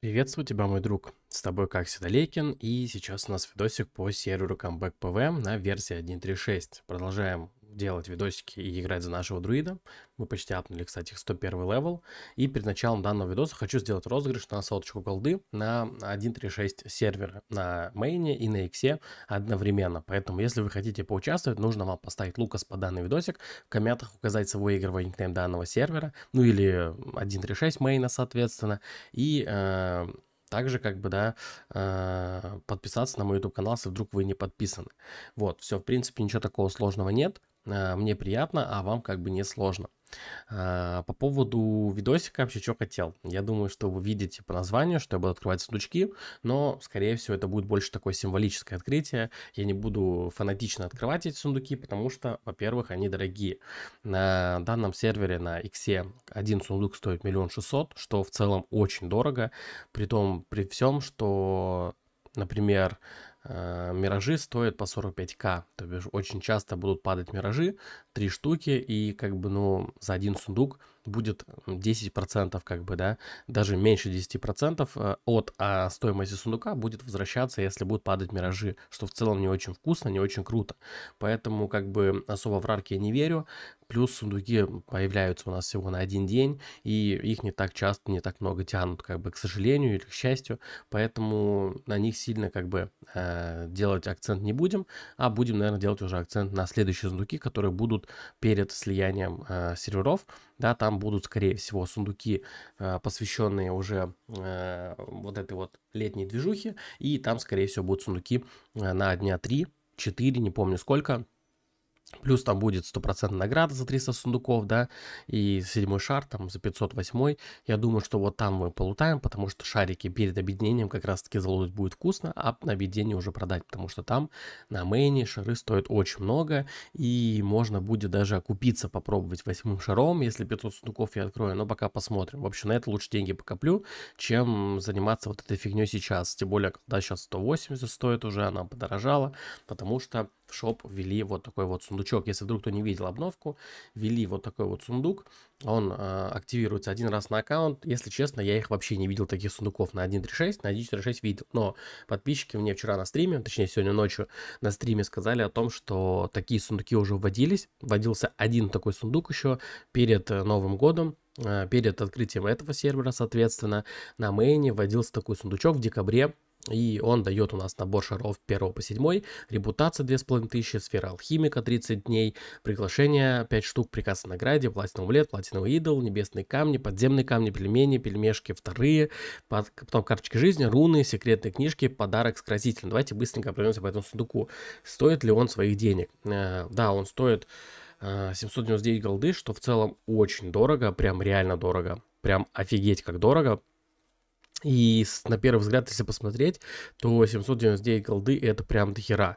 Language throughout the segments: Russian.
Приветствую тебя, мой друг. С тобой, как всегда, Лейкин, и сейчас у нас видосик по серверу Comeback PV на версии 1.3.6. Продолжаем делать видосики и играть за нашего друида. Мы почти апнули, кстати, 101 левел. И перед началом данного видоса хочу сделать розыгрыш на соточку голды на 1.3.6 сервера на мейне и на иксе одновременно. Поэтому, если вы хотите поучаствовать, нужно вам поставить лукас по данный видосик, в комментах указать свой игровой никнейм данного сервера, ну или 1.3.6 мейна, соответственно, и э, также, как бы, да, э, подписаться на мой YouTube канал, если вдруг вы не подписаны. Вот, все, в принципе, ничего такого сложного нет. Э, мне приятно, а вам как бы не сложно. А, по поводу видосика вообще что хотел. Я думаю, что вы видите по названию, что я буду открывать сундучки, но, скорее всего, это будет больше такое символическое открытие. Я не буду фанатично открывать эти сундуки, потому что, во-первых, они дорогие. На данном сервере на X один сундук стоит миллион шестьсот, что в целом очень дорого, при том, при всем, что, например, Э, миражи стоят по 45к, то бишь очень часто будут падать миражи, три штуки, и как бы, ну, за один сундук будет 10%, как бы, да, даже меньше 10% э, от а, стоимости сундука будет возвращаться, если будут падать миражи, что в целом не очень вкусно, не очень круто. Поэтому, как бы, особо в рарки я не верю, Плюс сундуки появляются у нас всего на один день, и их не так часто, не так много тянут, как бы, к сожалению или к счастью. Поэтому на них сильно, как бы, э, делать акцент не будем, а будем, наверное, делать уже акцент на следующие сундуки, которые будут перед слиянием э, серверов. Да, там будут, скорее всего, сундуки, э, посвященные уже э, вот этой вот летней движухе, и там, скорее всего, будут сундуки э, на дня 3, 4, не помню сколько, Плюс там будет стопроцентная награда за 300 сундуков, да, и седьмой шар там за 508. Я думаю, что вот там мы полутаем, потому что шарики перед объединением как раз-таки залутать будет вкусно, а на объединение уже продать, потому что там на мейне шары стоят очень много, и можно будет даже окупиться, попробовать восьмым шаром, если 500 сундуков я открою, но пока посмотрим. В общем, на это лучше деньги покоплю, чем заниматься вот этой фигней сейчас, тем более, когда сейчас 180 стоит уже, она подорожала, потому что в шоп ввели вот такой вот сундучок. Если вдруг кто не видел обновку, ввели вот такой вот сундук. Он э, активируется один раз на аккаунт. Если честно, я их вообще не видел таких сундуков на 1.3.6. На 146 видел. Но подписчики мне вчера на стриме, точнее сегодня ночью на стриме сказали о том, что такие сундуки уже вводились. Вводился один такой сундук еще перед э, Новым годом э, перед открытием этого сервера, соответственно, на мейне вводился такой сундучок в декабре и он дает у нас набор шаров 1 по 7, репутация 2500, сфера алхимика 30 дней, приглашение 5 штук, приказ о награде, платиновый амулет, платиновый идол, небесные камни, подземные камни, пельмени, пельмешки вторые, потом карточки жизни, руны, секретные книжки, подарок с красителем. Давайте быстренько пройдемся по этому сундуку. Стоит ли он своих денег? Э, да, он стоит э, 799 голды, что в целом очень дорого, прям реально дорого. Прям офигеть как дорого. И на первый взгляд, если посмотреть, то 799 голды это прям до хера.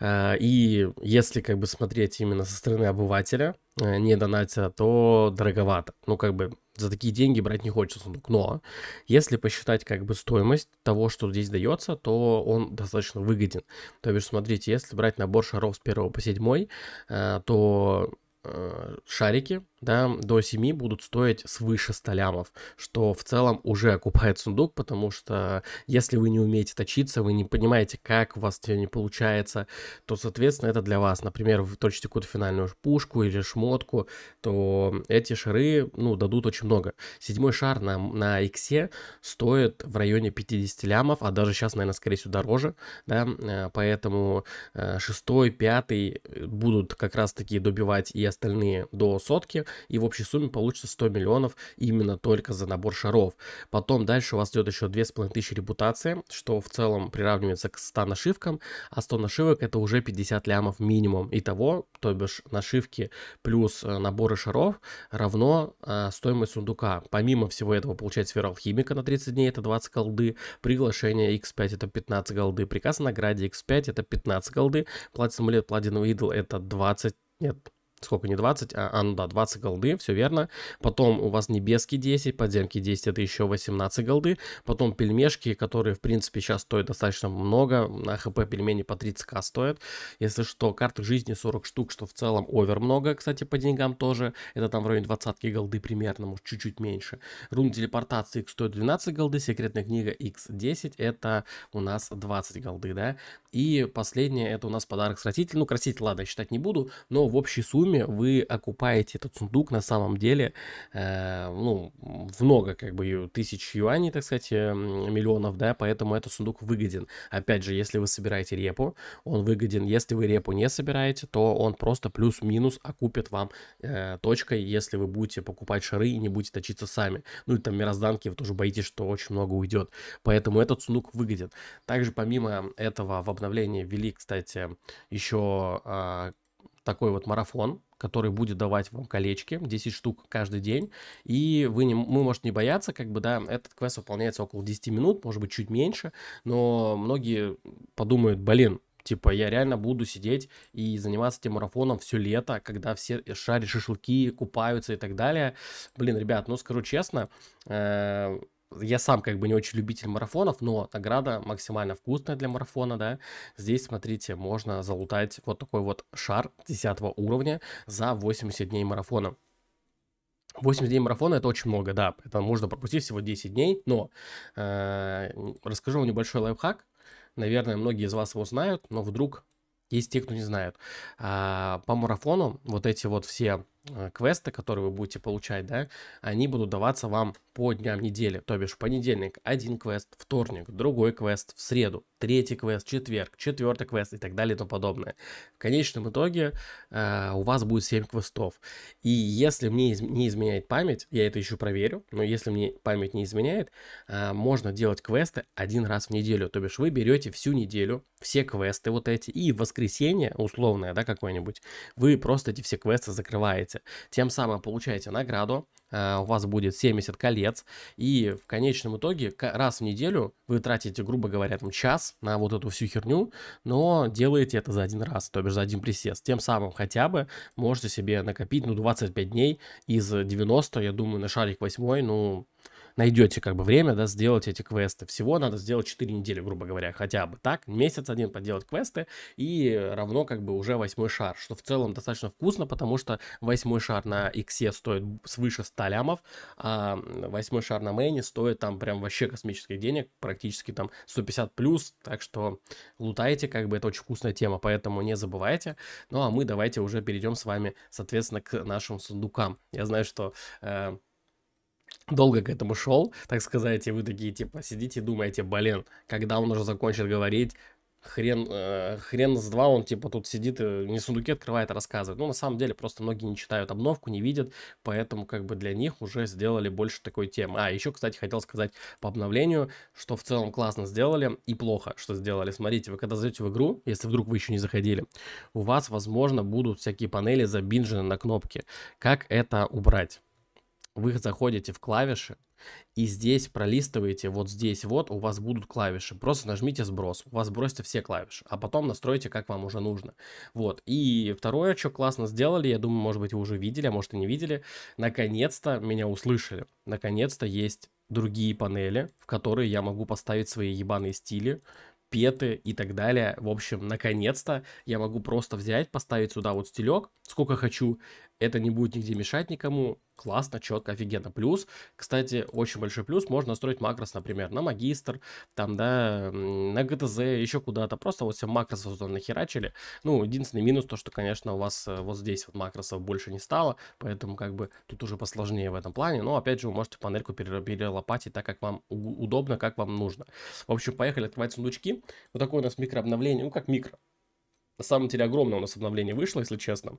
Э, и если как бы смотреть именно со стороны обывателя, э, не донатя, то дороговато. Ну, как бы за такие деньги брать не хочется ну, Но если посчитать как бы стоимость того, что здесь дается, то он достаточно выгоден. То бишь, смотрите, если брать набор шаров с первого по седьмой, э, то Э, шарики, да, до 7 будут стоить свыше 100 лямов, что в целом уже окупает сундук, потому что если вы не умеете точиться, вы не понимаете, как у вас не получается, то, соответственно, это для вас. Например, вы точите какую-то финальную пушку или шмотку, то эти шары, ну, дадут очень много. Седьмой шар на, на иксе стоит в районе 50 лямов, а даже сейчас, наверное, скорее всего, дороже, да, э, поэтому э, шестой, пятый будут как раз-таки добивать и остальные до сотки, и в общей сумме получится 100 миллионов именно только за набор шаров. Потом дальше у вас идет еще 2500 репутации, что в целом приравнивается к 100 нашивкам, а 100 нашивок это уже 50 лямов минимум. Итого, то бишь нашивки плюс э, наборы шаров равно э, стоимость сундука. Помимо всего этого получать сфера алхимика на 30 дней это 20 голды, приглашение x5 это 15 голды, приказ о награде x5 это 15 голды, платье самолет, платиновый идол это 20, нет, сколько, не 20, а, а ну да, 20 голды, все верно. Потом у вас небески 10, подземки 10, это еще 18 голды. Потом пельмешки, которые, в принципе, сейчас стоят достаточно много. На хп пельмени по 30к стоят. Если что, карты жизни 40 штук, что в целом овер много, кстати, по деньгам тоже. Это там в районе 20 голды примерно, может, чуть-чуть меньше. Рун телепортации X стоит 12 голды, секретная книга X10, это у нас 20 голды, да. И последнее, это у нас подарок сратитель. Ну, краситель, ладно, считать не буду, но в общей сумме сумме вы окупаете этот сундук на самом деле, э, ну, в много, как бы, тысяч юаней, так сказать, э, миллионов, да, поэтому этот сундук выгоден. Опять же, если вы собираете репу, он выгоден. Если вы репу не собираете, то он просто плюс-минус окупит вам э, точкой, если вы будете покупать шары и не будете точиться сами. Ну, и там мирозданки, вы тоже боитесь, что очень много уйдет. Поэтому этот сундук выгоден. Также, помимо этого, в обновлении ввели, кстати, еще э, а, такой вот марафон, который будет давать вам колечки, 10 штук каждый день, и вы, не, вы можете не бояться, как бы, да, этот квест выполняется около 10 минут, может быть, чуть меньше, но многие подумают, блин, Типа, я реально буду сидеть и заниматься этим марафоном все лето, когда все шарят шашлыки, купаются и так далее. Блин, ребят, ну скажу честно, э я сам как бы не очень любитель марафонов, но награда максимально вкусная для марафона, да. Здесь, смотрите, можно залутать вот такой вот шар 10 уровня за 80 дней марафона. 80 дней марафона это очень много, да, это можно пропустить всего 10 дней, но э, расскажу вам небольшой лайфхак. Наверное, многие из вас его знают, но вдруг есть те, кто не знает. Э, по марафону вот эти вот все Э, квесты, которые вы будете получать, да, они будут даваться вам по дням недели, то бишь понедельник один квест, вторник другой квест, в среду третий квест, четверг, четвертый квест и так далее и тому подобное. В конечном итоге э, у вас будет 7 квестов. И если мне из не изменяет память, я это еще проверю, но если мне память не изменяет, э, можно делать квесты один раз в неделю, то бишь вы берете всю неделю все квесты вот эти и в воскресенье условное, да, какое-нибудь, вы просто эти все квесты закрываете получаете. Тем самым получаете награду, э, у вас будет 70 колец, и в конечном итоге раз в неделю вы тратите, грубо говоря, там час на вот эту всю херню, но делаете это за один раз, то бишь за один присест. Тем самым хотя бы можете себе накопить, ну, 25 дней из 90, я думаю, на шарик 8, ну, найдете как бы время, да, сделать эти квесты. Всего надо сделать 4 недели, грубо говоря, хотя бы так, месяц один поделать квесты и равно как бы уже восьмой шар, что в целом достаточно вкусно, потому что восьмой шар на иксе стоит свыше 100 лямов, а восьмой шар на мейне стоит там прям вообще космических денег, практически там 150 плюс, так что лутайте, как бы это очень вкусная тема, поэтому не забывайте. Ну а мы давайте уже перейдем с вами, соответственно, к нашим сундукам. Я знаю, что э, долго к этому шел, так сказать, и вы такие, типа, сидите и думаете, блин, когда он уже закончит говорить, хрен, э, хрен с два, он типа тут сидит, не сундуки открывает, а рассказывает. Ну, на самом деле, просто многие не читают обновку, не видят, поэтому как бы для них уже сделали больше такой темы. А, еще, кстати, хотел сказать по обновлению, что в целом классно сделали и плохо, что сделали. Смотрите, вы когда зайдете в игру, если вдруг вы еще не заходили, у вас, возможно, будут всякие панели забинжены на кнопки. Как это убрать? вы заходите в клавиши и здесь пролистываете, вот здесь вот у вас будут клавиши. Просто нажмите сброс, у вас бросьте все клавиши, а потом настройте, как вам уже нужно. Вот, и второе, что классно сделали, я думаю, может быть, вы уже видели, а может и не видели, наконец-то меня услышали. Наконец-то есть другие панели, в которые я могу поставить свои ебаные стили, петы и так далее. В общем, наконец-то я могу просто взять, поставить сюда вот стилек сколько хочу. Это не будет нигде мешать никому классно, четко, офигенно. Плюс, кстати, очень большой плюс, можно строить макрос, например, на магистр, там, да, на ГТЗ, еще куда-то. Просто вот все макросы вот нахерачили. Ну, единственный минус то, что, конечно, у вас э, вот здесь вот макросов больше не стало, поэтому как бы тут уже посложнее в этом плане. Но, опять же, вы можете панельку перелопатить так, как вам удобно, как вам нужно. В общем, поехали открывать сундучки. Вот такое у нас микрообновление, ну, как микро. На самом деле огромное у нас обновление вышло, если честно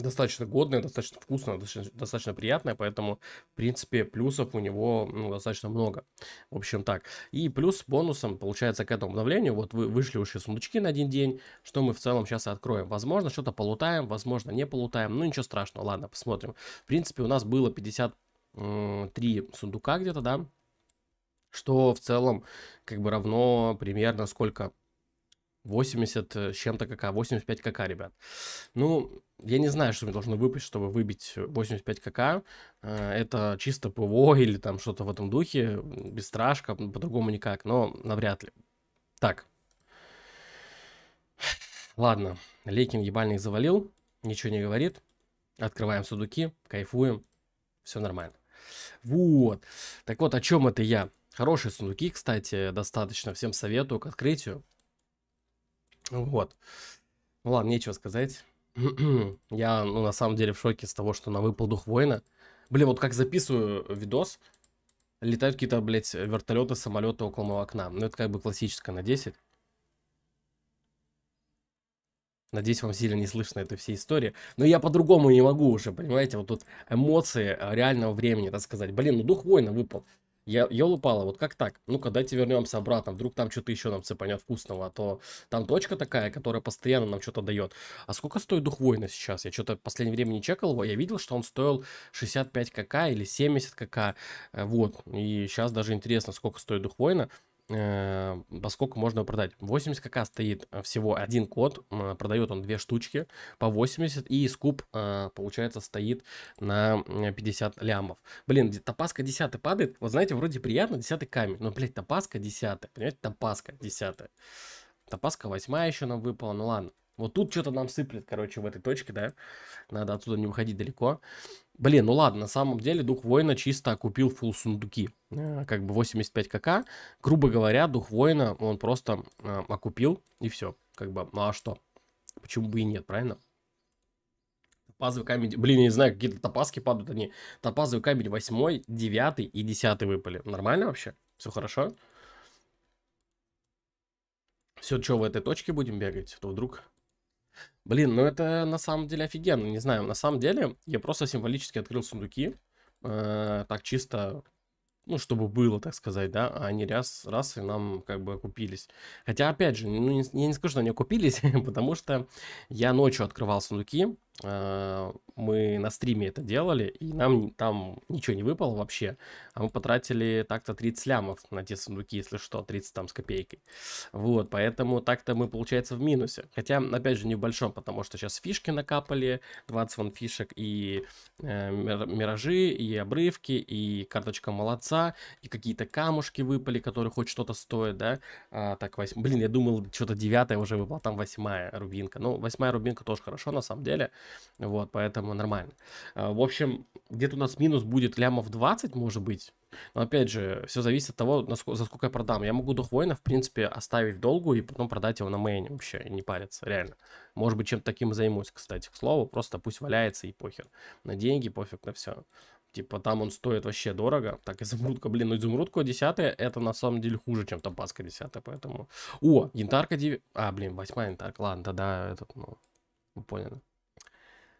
достаточно годная, достаточно вкусная, достаточно, достаточно приятная, поэтому, в принципе, плюсов у него ну, достаточно много. В общем, так. И плюс бонусом, получается, к этому обновлению, вот вы вышли уже сундучки на один день, что мы в целом сейчас откроем. Возможно, что-то полутаем, возможно, не полутаем, ну ничего страшного, ладно, посмотрим. В принципе, у нас было 53 сундука где-то, да, что в целом как бы равно примерно сколько 80 э, с чем-то КК, 85 КК, ребят. Ну, я не знаю, что мне должно выпасть, чтобы выбить 85 КК. Э, это чисто ПВО или там что-то в этом духе, бесстрашка, по-другому никак, но навряд ли. Так. Ладно, Лейкин ебальник завалил, ничего не говорит. Открываем судуки, кайфуем, все нормально. Вот. Так вот, о чем это я? Хорошие сундуки, кстати, достаточно. Всем советую к открытию. Ну вот. Ну ладно, нечего сказать. Я, ну, на самом деле в шоке с того, что на выпал Дух Воина. Блин, вот как записываю видос, летают какие-то, блядь, вертолеты, самолеты около моего окна. Ну, это как бы классическое на 10. Надеюсь, вам сильно не слышно этой всей истории. Но я по-другому не могу уже, понимаете? Вот тут эмоции а, реального времени, так сказать. Блин, ну Дух Воина выпал. Я, я упала, вот как так? Ну-ка, давайте вернемся обратно, вдруг там что-то еще нам цепанет вкусного, а то там точка такая, которая постоянно нам что-то дает. А сколько стоит Дух Война сейчас? Я что-то в последнее время не чекал его, я видел, что он стоил 65 кк или 70 кк, э, вот. И сейчас даже интересно, сколько стоит Дух Война. Э, поскольку можно продать. 80 КК стоит э, всего один код, продает он две штучки по 80, и скуп, э, получается, стоит на 50 лямов. Блин, топаска 10 падает, вот знаете, вроде приятно, 10 камень, но, блядь, топаска 10, понимаете, топаска 10. Топаска 8 еще нам выпала, ну ладно. Вот тут что-то нам сыплет, короче, в этой точке, да. Надо отсюда не уходить далеко. Блин, ну ладно, на самом деле Дух Воина чисто купил фул сундуки. Э, как бы 85 кк. Грубо говоря, Дух Воина он просто э, окупил и все. Как бы, ну а что? Почему бы и нет, правильно? Топазовый камень, блин, я не знаю, какие-то топазки падают они. Топазовый камень 8, 9 и 10 выпали. Нормально вообще? Все хорошо? Все, что в этой точке будем бегать, а то вдруг Блин, ну это на самом деле офигенно, не знаю. На самом деле я просто символически открыл сундуки. Э, так чисто, ну, чтобы было, так сказать, да. А они раз, раз и нам как бы окупились. Хотя, опять же, ну, я не скажу, что они окупились, потому что я ночью открывал сундуки. Э, мы на стриме это делали, и нам там ничего не выпало вообще, а мы потратили так-то 30 лямов на те сундуки, если что, 30 там с копейкой. Вот, поэтому так-то мы, получается, в минусе. Хотя, опять же, не в большом, потому что сейчас фишки накапали, 20 вон фишек, и э, миражи, и обрывки, и карточка молодца, и какие-то камушки выпали, которые хоть что-то стоят, да? А, так, 8... блин, я думал, что-то девятая уже выпала а там восьмая рубинка. Ну, восьмая рубинка тоже хорошо, на самом деле. Вот, поэтому нормально. А, в общем, где-то у нас минус будет лямов 20, может быть. Но опять же, все зависит от того, насколько, за сколько я продам. Я могу дух воина, в принципе, оставить в долгу и потом продать его на мейне вообще, и не париться, реально. Может быть, чем-то таким займусь, кстати, к слову. Просто пусть валяется и похер. На деньги пофиг на все. Типа там он стоит вообще дорого. Так, изумрудка, блин, ну изумрудка 10 это на самом деле хуже, чем топаска 10 поэтому... О, янтарка 9... А, блин, 8 янтарка, ладно, да этот, ну, вы поняли.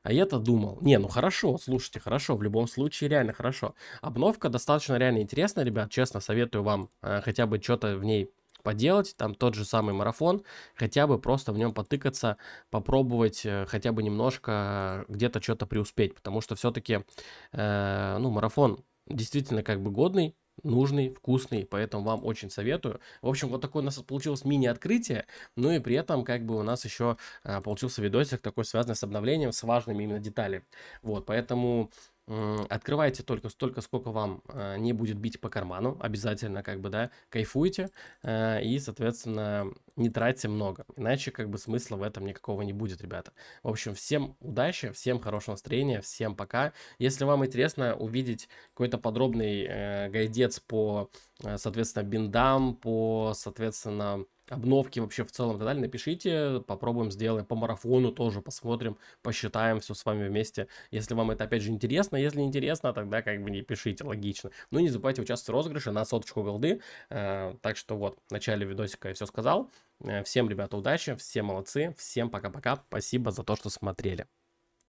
А я-то думал, не, ну хорошо, слушайте, хорошо, в любом случае реально хорошо. Обновка достаточно реально интересная, ребят, честно, советую вам э, хотя бы что-то в ней поделать, там тот же самый марафон, хотя бы просто в нем потыкаться, попробовать э, хотя бы немножко где-то что-то преуспеть, потому что все-таки, э, ну, марафон действительно как бы годный, нужный, вкусный, поэтому вам очень советую. В общем, вот такое у нас получилось мини-открытие, ну и при этом как бы у нас еще а, получился видосик такой связанный с обновлением, с важными именно деталями. Вот, поэтому Открывайте только столько, сколько вам э, не будет бить по карману, обязательно как бы, да, кайфуйте э, и, соответственно, не тратьте много, иначе как бы смысла в этом никакого не будет, ребята. В общем, всем удачи, всем хорошего настроения, всем пока. Если вам интересно увидеть какой-то подробный э, гайдец по, соответственно, биндам, по, соответственно, обновки вообще в целом и так далее, напишите, попробуем сделаем по марафону тоже, посмотрим, посчитаем все с вами вместе. Если вам это опять же интересно, если интересно, тогда как бы не пишите, логично. Ну и не забывайте участвовать в розыгрыше на соточку голды. Э, так что вот, в начале видосика я все сказал. Э, всем, ребята, удачи, все молодцы, всем пока-пока, спасибо за то, что смотрели.